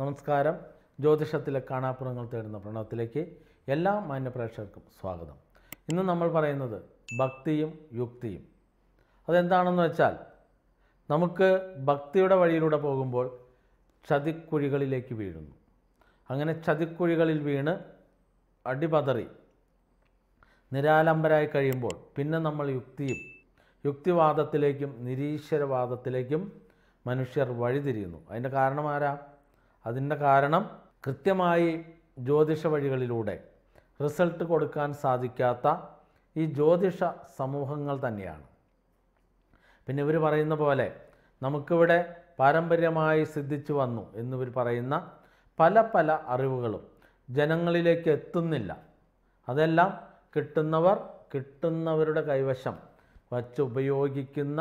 നമസ്കാരം ജ്യോതിഷത്തിലെ കാണാപ്പുറങ്ങൾ തേടുന്ന പ്രണവത്തിലേക്ക് എല്ലാ മാന്യപ്രേക്ഷകർക്കും സ്വാഗതം ഇന്ന് നമ്മൾ പറയുന്നത് ഭക്തിയും യുക്തിയും അതെന്താണെന്ന് വെച്ചാൽ നമുക്ക് ഭക്തിയുടെ വഴിയിലൂടെ പോകുമ്പോൾ ചതിക്കുഴികളിലേക്ക് വീഴുന്നു അങ്ങനെ ചതിക്കുഴികളിൽ വീണ് അടിപതറി നിരാലംബരായി കഴിയുമ്പോൾ പിന്നെ നമ്മൾ യുക്തിയും യുക്തിവാദത്തിലേക്കും നിരീശ്വരവാദത്തിലേക്കും മനുഷ്യർ വഴിതിരിയുന്നു അതിൻ്റെ കാരണം ആരാ അതിൻ്റെ കാരണം കൃത്യമായി ജ്യോതിഷ വഴികളിലൂടെ റിസൾട്ട് കൊടുക്കാൻ സാധിക്കാത്ത ഈ ജ്യോതിഷ സമൂഹങ്ങൾ തന്നെയാണ് പിന്നെ ഇവർ പറയുന്ന പോലെ നമുക്കിവിടെ പാരമ്പര്യമായി സിദ്ധിച്ചു വന്നു എന്നിവർ പറയുന്ന പല പല അറിവുകളും ജനങ്ങളിലേക്ക് എത്തുന്നില്ല അതെല്ലാം കിട്ടുന്നവർ കിട്ടുന്നവരുടെ കൈവശം വച്ച് ഉപയോഗിക്കുന്ന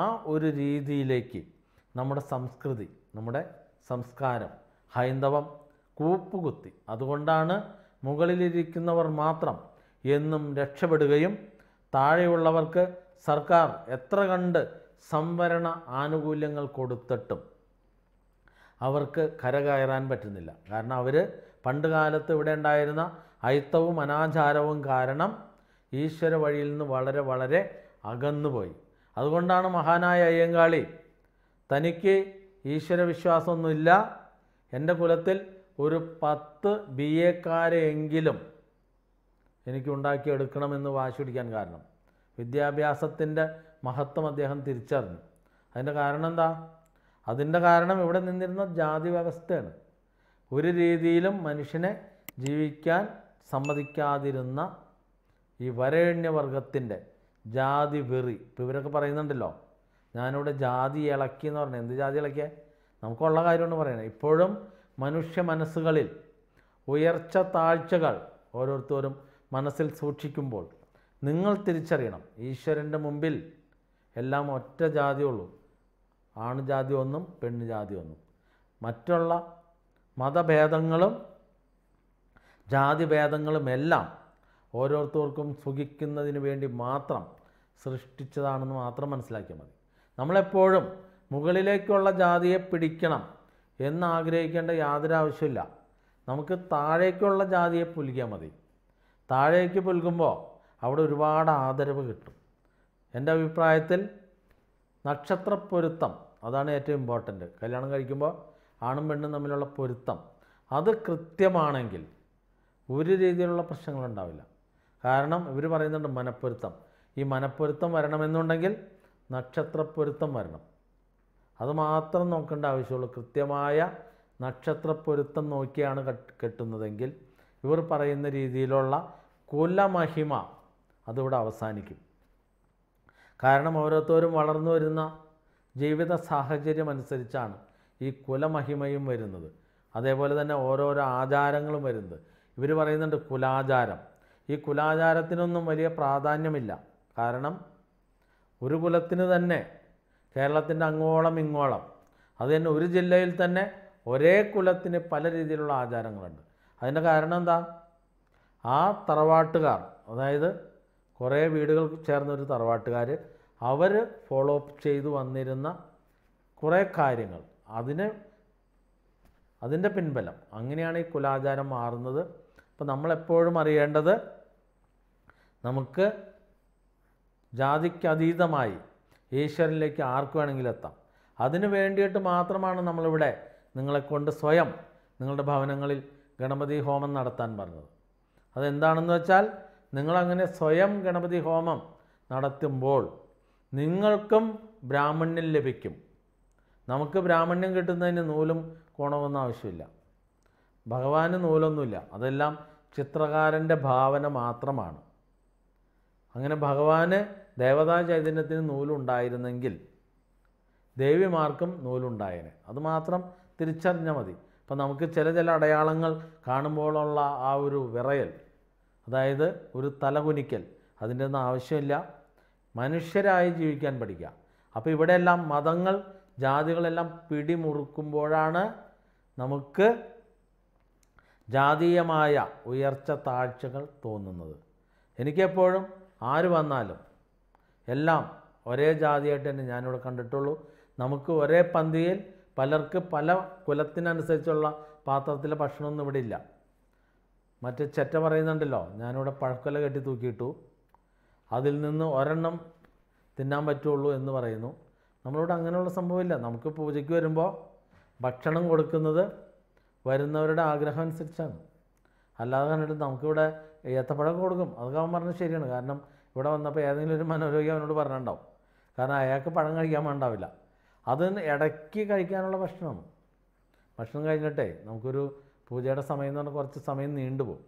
ആ ഒരു രീതിയിലേക്ക് നമ്മുടെ സംസ്കൃതി നമ്മുടെ സംസ്കാരം ഹൈന്ദവം കൂപ്പുകുത്തി അതുകൊണ്ടാണ് മുകളിലിരിക്കുന്നവർ മാത്രം എന്നും രക്ഷപ്പെടുകയും താഴെയുള്ളവർക്ക് സർക്കാർ എത്ര കണ്ട് സംവരണ ആനുകൂല്യങ്ങൾ കൊടുത്തിട്ടും അവർക്ക് കരകയറാൻ പറ്റുന്നില്ല കാരണം അവർ പണ്ട് കാലത്ത് ഇവിടെ ഉണ്ടായിരുന്ന അയിത്തവും അനാചാരവും കാരണം ഈശ്വര വഴിയിൽ നിന്ന് വളരെ വളരെ അകന്നുപോയി അതുകൊണ്ടാണ് മഹാനായ അയ്യങ്കാളി തനിക്ക് ഈശ്വരവിശ്വാസമൊന്നുമില്ല എൻ്റെ കുലത്തിൽ ഒരു പത്ത് ബി എക്കാരെങ്കിലും എനിക്ക് ഉണ്ടാക്കിയെടുക്കണമെന്ന് വാശി പിടിക്കാൻ കാരണം വിദ്യാഭ്യാസത്തിൻ്റെ മഹത്വം അദ്ദേഹം തിരിച്ചറിഞ്ഞു അതിൻ്റെ കാരണം എന്താ അതിൻ്റെ കാരണം ഇവിടെ നിന്നിരുന്ന ജാതി വ്യവസ്ഥയാണ് ഒരു രീതിയിലും മനുഷ്യനെ ജീവിക്കാൻ സമ്മതിക്കാതിരുന്ന ഈ വരേണ്യവർഗത്തിൻ്റെ ജാതി വെറി ഇപ്പോൾ ഇവരൊക്കെ പറയുന്നുണ്ടല്ലോ ഞാനിവിടെ ജാതി ഇളക്കി എന്ന് പറഞ്ഞു എന്ത് ജാതി ഇളക്കിയ നമുക്കുള്ള കാര്യമാണ് പറയണത് ഇപ്പോഴും മനുഷ്യ മനസ്സുകളിൽ ഉയർച്ച താഴ്ചകൾ ഓരോരുത്തരും മനസ്സിൽ സൂക്ഷിക്കുമ്പോൾ നിങ്ങൾ തിരിച്ചറിയണം ഈശ്വരൻ്റെ മുമ്പിൽ എല്ലാം ഒറ്റ ജാതിയുള്ളൂ ആണുജാതി ഒന്നും ജാതി ഒന്നും മറ്റുള്ള മതഭേദങ്ങളും ജാതിഭേദങ്ങളും എല്ലാം ഓരോരുത്തർക്കും സുഖിക്കുന്നതിന് വേണ്ടി മാത്രം സൃഷ്ടിച്ചതാണെന്ന് മാത്രം മനസ്സിലാക്കിയാൽ മതി നമ്മളെപ്പോഴും മുകളിലേക്കുള്ള ജാതിയെ പിടിക്കണം എന്നാഗ്രഹിക്കേണ്ട യാതൊരു ആവശ്യമില്ല നമുക്ക് താഴേക്കുള്ള ജാതിയെ പുലിക്കാൽ മതി താഴേക്ക് പുലുകുമ്പോൾ അവിടെ ഒരുപാട് ആദരവ് കിട്ടും എൻ്റെ അഭിപ്രായത്തിൽ നക്ഷത്ര പൊരുത്തം അതാണ് ഏറ്റവും ഇമ്പോർട്ടൻ്റ് കല്യാണം കഴിക്കുമ്പോൾ ആണും പെണ്ണും തമ്മിലുള്ള പൊരുത്തം അത് കൃത്യമാണെങ്കിൽ ഒരു രീതിയിലുള്ള പ്രശ്നങ്ങളുണ്ടാവില്ല കാരണം ഇവർ പറയുന്നുണ്ട് മനപ്പൊരുത്തം ഈ മനപ്പൊരുത്തം വരണമെന്നുണ്ടെങ്കിൽ നക്ഷത്രപ്പൊരുത്തം വരണം അത് മാത്രം നോക്കേണ്ട ആവശ്യമുള്ളൂ കൃത്യമായ നക്ഷത്രപ്പൊരുത്തം നോക്കിയാണ് കെട്ടുന്നതെങ്കിൽ ഇവർ പറയുന്ന രീതിയിലുള്ള കുലമഹിമ അതിവിടെ അവസാനിക്കും കാരണം ഓരോരുത്തരും വളർന്നു വരുന്ന ജീവിത സാഹചര്യം അനുസരിച്ചാണ് ഈ കുലമഹിമയും വരുന്നത് അതേപോലെ തന്നെ ഓരോരോ ആചാരങ്ങളും വരുന്നത് ഇവർ പറയുന്നുണ്ട് കുലാചാരം ഈ കുലാചാരത്തിനൊന്നും വലിയ പ്രാധാന്യമില്ല കാരണം ഒരു കുലത്തിന് തന്നെ കേരളത്തിൻ്റെ അങ്ങോളം ഇങ്ങോളം അത് തന്നെ ഒരു ജില്ലയിൽ തന്നെ ഒരേ കുലത്തിന് പല രീതിയിലുള്ള ആചാരങ്ങളുണ്ട് അതിൻ്റെ കാരണം എന്താ ആ തറവാട്ടുകാർ അതായത് കുറേ വീടുകൾ ചേർന്ന ഒരു തറവാട്ടുകാർ അവർ ഫോളോ അപ്പ് ചെയ്തു വന്നിരുന്ന കുറേ കാര്യങ്ങൾ അതിന് അതിൻ്റെ പിൻബലം അങ്ങനെയാണ് ഈ കുലാചാരം മാറുന്നത് അപ്പോൾ നമ്മളെപ്പോഴും അറിയേണ്ടത് നമുക്ക് ജാതിക്കതീതമായി ഈശ്വരനിലേക്ക് ആർക്ക് വേണമെങ്കിലും എത്താം അതിന് വേണ്ടിയിട്ട് മാത്രമാണ് നമ്മളിവിടെ നിങ്ങളെ കൊണ്ട് സ്വയം നിങ്ങളുടെ ഭവനങ്ങളിൽ ഗണപതി ഹോമം നടത്താൻ പറഞ്ഞത് അതെന്താണെന്ന് വെച്ചാൽ നിങ്ങളങ്ങനെ സ്വയം ഗണപതി ഹോമം നടത്തുമ്പോൾ നിങ്ങൾക്കും ബ്രാഹ്മണ്യം ലഭിക്കും നമുക്ക് ബ്രാഹ്മണ്യം കിട്ടുന്നതിന് നൂലും കോണമൊന്നും ആവശ്യമില്ല ഭഗവാന് നൂലൊന്നുമില്ല അതെല്ലാം ചിത്രകാരൻ്റെ ഭാവന മാത്രമാണ് അങ്ങനെ ഭഗവാന് ദേവതാ ചൈതന്യത്തിന് നൂലുണ്ടായിരുന്നെങ്കിൽ ദേവിമാർക്കും നൂലുണ്ടായേനെ അതുമാത്രം തിരിച്ചറിഞ്ഞാൽ മതി അപ്പം നമുക്ക് ചില ചില അടയാളങ്ങൾ കാണുമ്പോഴുള്ള ആ ഒരു വിറയൽ അതായത് ഒരു തലകുനിക്കൽ അതിൻ്റെ ഒന്നും ആവശ്യമില്ല മനുഷ്യരായി ജീവിക്കാൻ പഠിക്കുക അപ്പോൾ ഇവിടെയെല്ലാം മതങ്ങൾ ജാതികളെല്ലാം പിടിമുറുക്കുമ്പോഴാണ് നമുക്ക് ജാതീയമായ ഉയർച്ച താഴ്ചകൾ തോന്നുന്നത് എനിക്കെപ്പോഴും ആര് വന്നാലും എല്ലാം ഒരേ ജാതിയായിട്ട് തന്നെ ഞാനിവിടെ കണ്ടിട്ടുള്ളൂ നമുക്ക് ഒരേ പന്തിയിൽ പലർക്ക് പല കുലത്തിനനുസരിച്ചുള്ള പാത്രത്തിലെ ഭക്ഷണമൊന്നും ഇവിടെ ഇല്ല മറ്റേ ചെറ്റ പറയുന്നുണ്ടല്ലോ ഞാനിവിടെ പഴക്കൊല കെട്ടി തൂക്കിയിട്ടു അതിൽ നിന്ന് ഒരെണ്ണം തിന്നാൻ പറ്റുള്ളൂ എന്ന് പറയുന്നു നമ്മളിവിടെ അങ്ങനെയുള്ള സംഭവമില്ല നമുക്ക് പൂജയ്ക്ക് വരുമ്പോൾ ഭക്ഷണം കൊടുക്കുന്നത് വരുന്നവരുടെ ആഗ്രഹം അനുസരിച്ചാണ് അല്ലാതെ കണ്ടിട്ട് നമുക്കിവിടെ ഏത്തപ്പഴമൊക്കെ കൊടുക്കും അതൊക്കെ അവൻ പറഞ്ഞത് ശരിയാണ് കാരണം ഇവിടെ വന്നപ്പോൾ ഏതെങ്കിലും ഒരു മനോരോഗി അവനോട് പറഞ്ഞിട്ടുണ്ടാവും കാരണം അയാൾക്ക് പഴം കഴിക്കാൻ വേണ്ടാവില്ല അത് ഇടയ്ക്ക് കഴിക്കാനുള്ള ഭക്ഷണമാണ് ഭക്ഷണം കഴിഞ്ഞിട്ടേ നമുക്കൊരു പൂജയുടെ സമയം എന്ന് പറഞ്ഞാൽ കുറച്ച് സമയം നീണ്ടുപോകും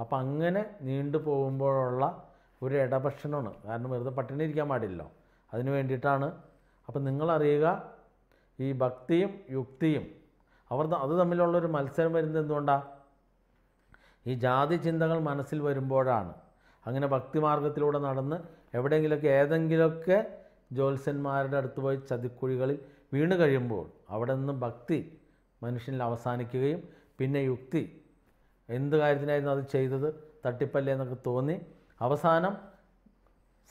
അപ്പം അങ്ങനെ നീണ്ടു പോകുമ്പോഴുള്ള ഒരു ഇടഭക്ഷണമാണ് കാരണം വെറുതെ പട്ടിണി ഇരിക്കാൻ പാടില്ലല്ലോ അതിന് വേണ്ടിയിട്ടാണ് അപ്പം നിങ്ങളറിയുക ഈ ഭക്തിയും യുക്തിയും അവർ അത് തമ്മിലുള്ളൊരു മത്സരം വരുന്നത് എന്തുകൊണ്ടാണ് ഈ ജാതി ചിന്തകൾ മനസ്സിൽ വരുമ്പോഴാണ് അങ്ങനെ ഭക്തിമാർഗത്തിലൂടെ നടന്ന് എവിടെയെങ്കിലുമൊക്കെ ഏതെങ്കിലുമൊക്കെ ജ്യോത്സ്യന്മാരുടെ അടുത്ത് പോയി ചതിക്കുഴികളിൽ വീണ് കഴിയുമ്പോൾ അവിടെ നിന്ന് ഭക്തി മനുഷ്യനിൽ അവസാനിക്കുകയും പിന്നെ യുക്തി എന്ത് കാര്യത്തിനായിരുന്നു അത് ചെയ്തത് തട്ടിപ്പല്ലേ എന്നൊക്കെ തോന്നി അവസാനം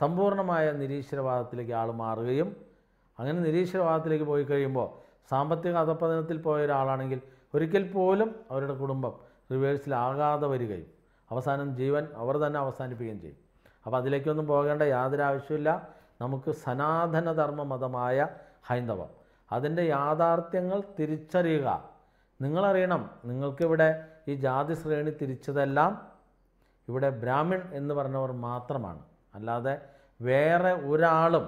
സമ്പൂർണ്ണമായ നിരീശ്വരവാദത്തിലേക്ക് ആൾ മാറുകയും അങ്ങനെ നിരീശ്വരവാദത്തിലേക്ക് പോയി കഴിയുമ്പോൾ സാമ്പത്തിക അധപ്പതനത്തിൽ പോയ ഒരാളാണെങ്കിൽ ഒരിക്കൽ പോലും അവരുടെ കുടുംബം റിവേഴ്സിലാകാതെ വരികയും അവസാനം ജീവൻ അവർ തന്നെ അവസാനിപ്പിക്കുകയും ചെയ്യും അപ്പോൾ അതിലേക്കൊന്നും പോകേണ്ട യാതൊരു ആവശ്യമില്ല നമുക്ക് സനാതനധർമ്മ മതമായ ഹൈന്ദവം അതിൻ്റെ യാഥാർത്ഥ്യങ്ങൾ തിരിച്ചറിയുക നിങ്ങളറിയണം നിങ്ങൾക്കിവിടെ ഈ ജാതി ശ്രേണി തിരിച്ചതെല്ലാം ഇവിടെ ബ്രാഹ്മിൺ എന്ന് പറഞ്ഞവർ മാത്രമാണ് അല്ലാതെ വേറെ ഒരാളും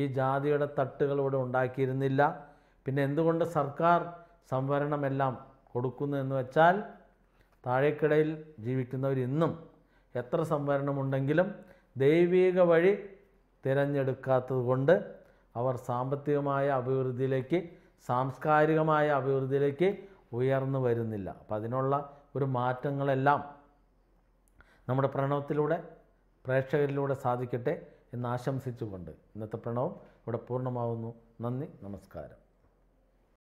ഈ ജാതിയുടെ തട്ടുകളിവിടെ ഉണ്ടാക്കിയിരുന്നില്ല പിന്നെ എന്തുകൊണ്ട് സർക്കാർ സംവരണമെല്ലാം കൊടുക്കുന്നു എന്ന് വെച്ചാൽ താഴേക്കിടയിൽ ജീവിക്കുന്നവർ ഇന്നും എത്ര സംവരണമുണ്ടെങ്കിലും ദൈവീക വഴി തിരഞ്ഞെടുക്കാത്തത് കൊണ്ട് അവർ സാമ്പത്തികമായ അഭിവൃദ്ധിയിലേക്ക് സാംസ്കാരികമായ അഭിവൃദ്ധിയിലേക്ക് ഉയർന്നു വരുന്നില്ല അപ്പം അതിനുള്ള ഒരു മാറ്റങ്ങളെല്ലാം നമ്മുടെ പ്രണവത്തിലൂടെ പ്രേക്ഷകരിലൂടെ സാധിക്കട്ടെ എന്ന് ആശംസിച്ചുകൊണ്ട് ഇന്നത്തെ പ്രണവം ഇവിടെ പൂർണ്ണമാവുന്നു നന്ദി നമസ്കാരം